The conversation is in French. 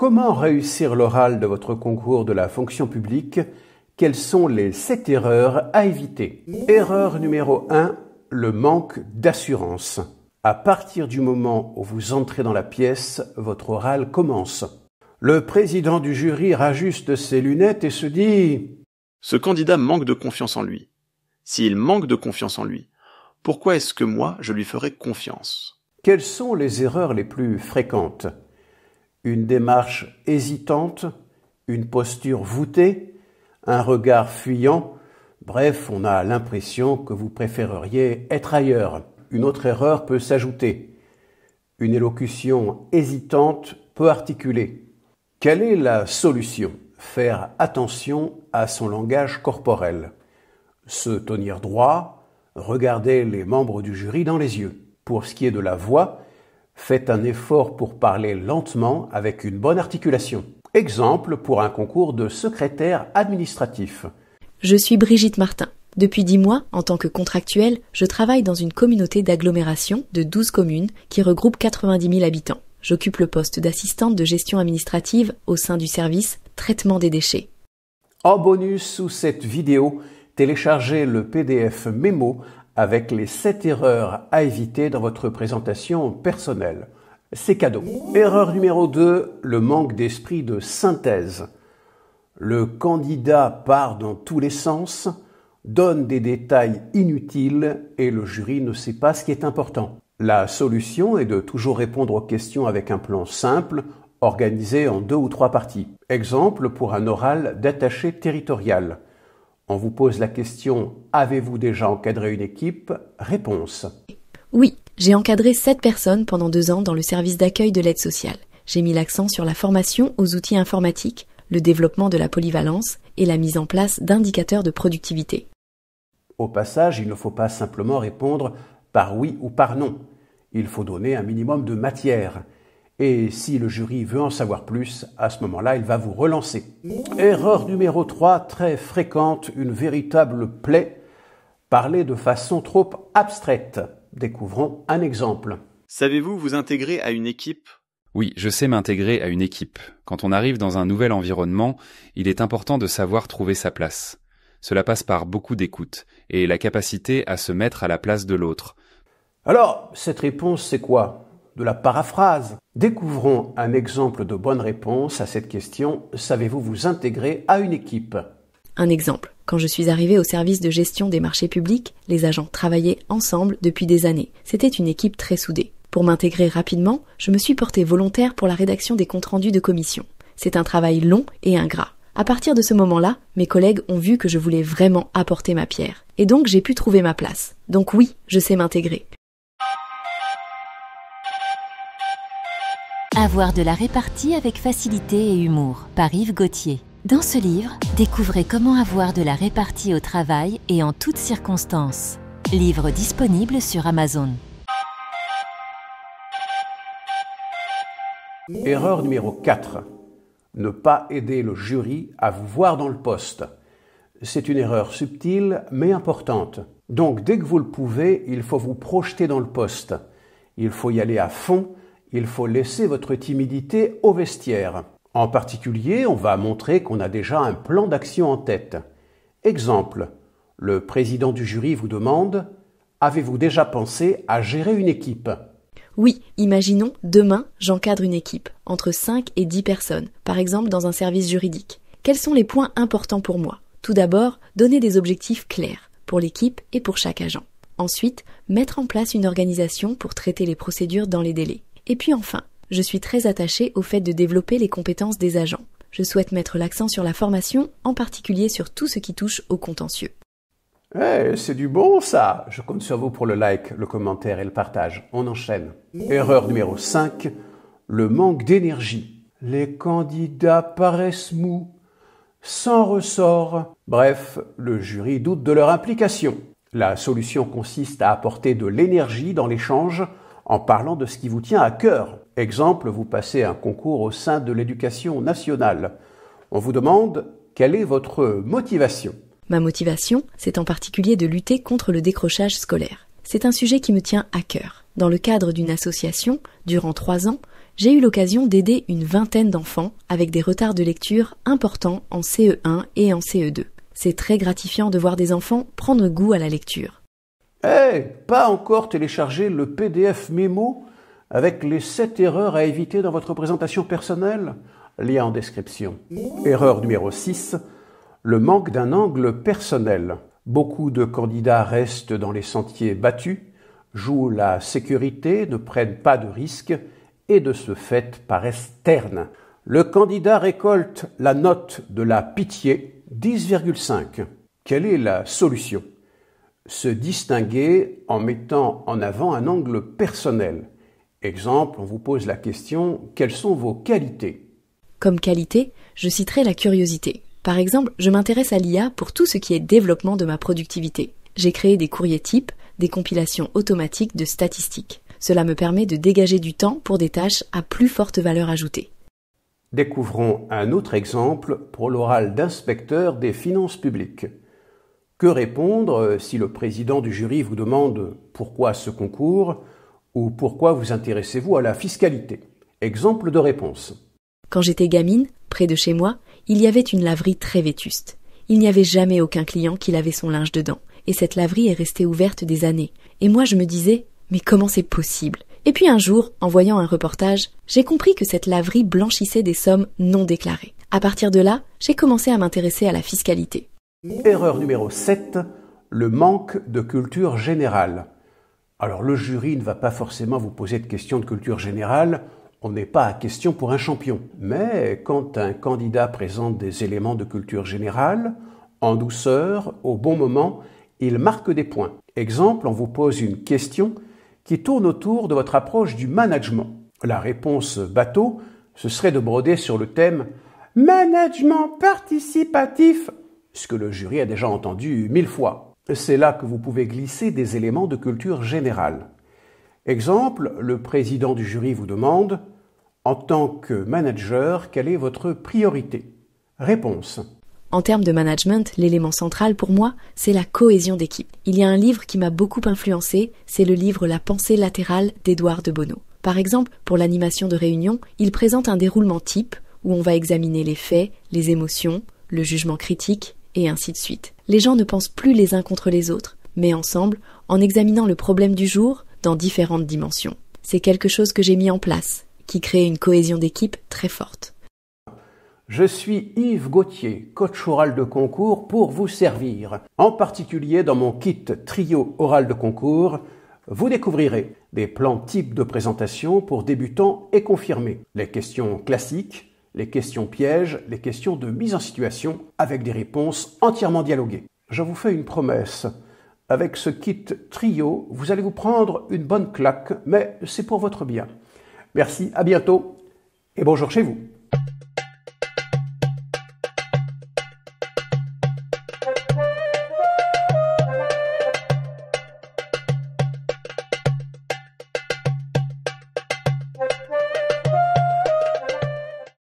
Comment réussir l'oral de votre concours de la fonction publique Quelles sont les 7 erreurs à éviter Erreur numéro 1, le manque d'assurance. À partir du moment où vous entrez dans la pièce, votre oral commence. Le président du jury rajuste ses lunettes et se dit Ce candidat manque de confiance en lui. S'il manque de confiance en lui, pourquoi est-ce que moi je lui ferai confiance Quelles sont les erreurs les plus fréquentes une démarche hésitante, une posture voûtée, un regard fuyant, bref, on a l'impression que vous préféreriez être ailleurs. Une autre erreur peut s'ajouter, une élocution hésitante, peu articulée. Quelle est la solution Faire attention à son langage corporel, se tenir droit, regarder les membres du jury dans les yeux. Pour ce qui est de la voix, Faites un effort pour parler lentement avec une bonne articulation. Exemple pour un concours de secrétaire administratif. Je suis Brigitte Martin. Depuis dix mois, en tant que contractuelle, je travaille dans une communauté d'agglomération de 12 communes qui regroupe 90 000 habitants. J'occupe le poste d'assistante de gestion administrative au sein du service traitement des déchets. En bonus sous cette vidéo, téléchargez le PDF mémo avec les 7 erreurs à éviter dans votre présentation personnelle. C'est cadeau. Erreur numéro 2, le manque d'esprit de synthèse. Le candidat part dans tous les sens, donne des détails inutiles et le jury ne sait pas ce qui est important. La solution est de toujours répondre aux questions avec un plan simple, organisé en deux ou trois parties. Exemple pour un oral d'attaché territorial. On vous pose la question Avez-vous déjà encadré une équipe Réponse Oui, j'ai encadré 7 personnes pendant 2 ans dans le service d'accueil de l'aide sociale. J'ai mis l'accent sur la formation aux outils informatiques, le développement de la polyvalence et la mise en place d'indicateurs de productivité. Au passage, il ne faut pas simplement répondre par oui ou par non. Il faut donner un minimum de matière et si le jury veut en savoir plus, à ce moment-là, il va vous relancer. Erreur numéro 3, très fréquente, une véritable plaie, parler de façon trop abstraite. Découvrons un exemple. Savez-vous vous intégrer à une équipe Oui, je sais m'intégrer à une équipe. Quand on arrive dans un nouvel environnement, il est important de savoir trouver sa place. Cela passe par beaucoup d'écoute et la capacité à se mettre à la place de l'autre. Alors, cette réponse, c'est quoi de la paraphrase. Découvrons un exemple de bonne réponse à cette question Savez-vous vous intégrer à une équipe Un exemple. Quand je suis arrivé au service de gestion des marchés publics, les agents travaillaient ensemble depuis des années. C'était une équipe très soudée. Pour m'intégrer rapidement, je me suis porté volontaire pour la rédaction des comptes rendus de commission. C'est un travail long et ingrat. À partir de ce moment-là, mes collègues ont vu que je voulais vraiment apporter ma pierre. Et donc j'ai pu trouver ma place. Donc oui, je sais m'intégrer. Avoir de la répartie avec facilité et humour, par Yves Gauthier. Dans ce livre, découvrez comment avoir de la répartie au travail et en toutes circonstances. Livre disponible sur Amazon. Erreur numéro 4. Ne pas aider le jury à vous voir dans le poste. C'est une erreur subtile mais importante. Donc dès que vous le pouvez, il faut vous projeter dans le poste. Il faut y aller à fond il faut laisser votre timidité au vestiaire. En particulier, on va montrer qu'on a déjà un plan d'action en tête. Exemple, le président du jury vous demande Avez-vous déjà pensé à gérer une équipe Oui, imaginons, demain, j'encadre une équipe, entre 5 et 10 personnes, par exemple dans un service juridique. Quels sont les points importants pour moi Tout d'abord, donner des objectifs clairs, pour l'équipe et pour chaque agent. Ensuite, mettre en place une organisation pour traiter les procédures dans les délais. Et puis enfin, je suis très attachée au fait de développer les compétences des agents. Je souhaite mettre l'accent sur la formation, en particulier sur tout ce qui touche au contentieux. Eh, c'est du bon ça Je compte sur vous pour le like, le commentaire et le partage. On enchaîne. Erreur numéro 5, le manque d'énergie. Les candidats paraissent mous, sans ressort. Bref, le jury doute de leur implication. La solution consiste à apporter de l'énergie dans l'échange en parlant de ce qui vous tient à cœur. Exemple, vous passez un concours au sein de l'éducation nationale. On vous demande quelle est votre motivation. Ma motivation, c'est en particulier de lutter contre le décrochage scolaire. C'est un sujet qui me tient à cœur. Dans le cadre d'une association, durant trois ans, j'ai eu l'occasion d'aider une vingtaine d'enfants avec des retards de lecture importants en CE1 et en CE2. C'est très gratifiant de voir des enfants prendre goût à la lecture. Eh pas encore téléchargé le PDF mémo avec les 7 erreurs à éviter dans votre présentation personnelle Lien en description. Erreur numéro 6, le manque d'un angle personnel. Beaucoup de candidats restent dans les sentiers battus, jouent la sécurité, ne prennent pas de risques et de ce fait paraissent ternes. Le candidat récolte la note de la pitié 10,5. Quelle est la solution se distinguer en mettant en avant un angle personnel. Exemple, on vous pose la question quelles sont vos qualités Comme qualité, je citerai la curiosité. Par exemple, je m'intéresse à l'IA pour tout ce qui est développement de ma productivité. J'ai créé des courriers types, des compilations automatiques de statistiques. Cela me permet de dégager du temps pour des tâches à plus forte valeur ajoutée. Découvrons un autre exemple pour l'oral d'inspecteur des finances publiques. Que répondre euh, si le président du jury vous demande pourquoi ce concours ou pourquoi vous intéressez-vous à la fiscalité Exemple de réponse. Quand j'étais gamine, près de chez moi, il y avait une laverie très vétuste. Il n'y avait jamais aucun client qui lavait son linge dedans, et cette laverie est restée ouverte des années. Et moi je me disais, mais comment c'est possible Et puis un jour, en voyant un reportage, j'ai compris que cette laverie blanchissait des sommes non déclarées. À partir de là, j'ai commencé à m'intéresser à la fiscalité. Erreur numéro 7, le manque de culture générale. Alors le jury ne va pas forcément vous poser de questions de culture générale, on n'est pas à question pour un champion. Mais quand un candidat présente des éléments de culture générale, en douceur, au bon moment, il marque des points. Exemple, on vous pose une question qui tourne autour de votre approche du management. La réponse bateau, ce serait de broder sur le thème Management participatif ce que le jury a déjà entendu mille fois. C'est là que vous pouvez glisser des éléments de culture générale. Exemple, le président du jury vous demande En tant que manager, quelle est votre priorité Réponse. En termes de management, l'élément central pour moi, c'est la cohésion d'équipe. Il y a un livre qui m'a beaucoup influencé, c'est le livre La pensée latérale d'Edouard de Bono. Par exemple, pour l'animation de réunion, il présente un déroulement type où on va examiner les faits, les émotions, le jugement critique et ainsi de suite. Les gens ne pensent plus les uns contre les autres, mais ensemble, en examinant le problème du jour dans différentes dimensions. C'est quelque chose que j'ai mis en place, qui crée une cohésion d'équipe très forte. Je suis Yves Gauthier, coach oral de concours pour vous servir. En particulier dans mon kit trio oral de concours, vous découvrirez des plans types de présentation pour débutants et confirmés, les questions classiques, les questions pièges, les questions de mise en situation, avec des réponses entièrement dialoguées. Je vous fais une promesse. Avec ce kit trio, vous allez vous prendre une bonne claque, mais c'est pour votre bien. Merci, à bientôt et bonjour chez vous.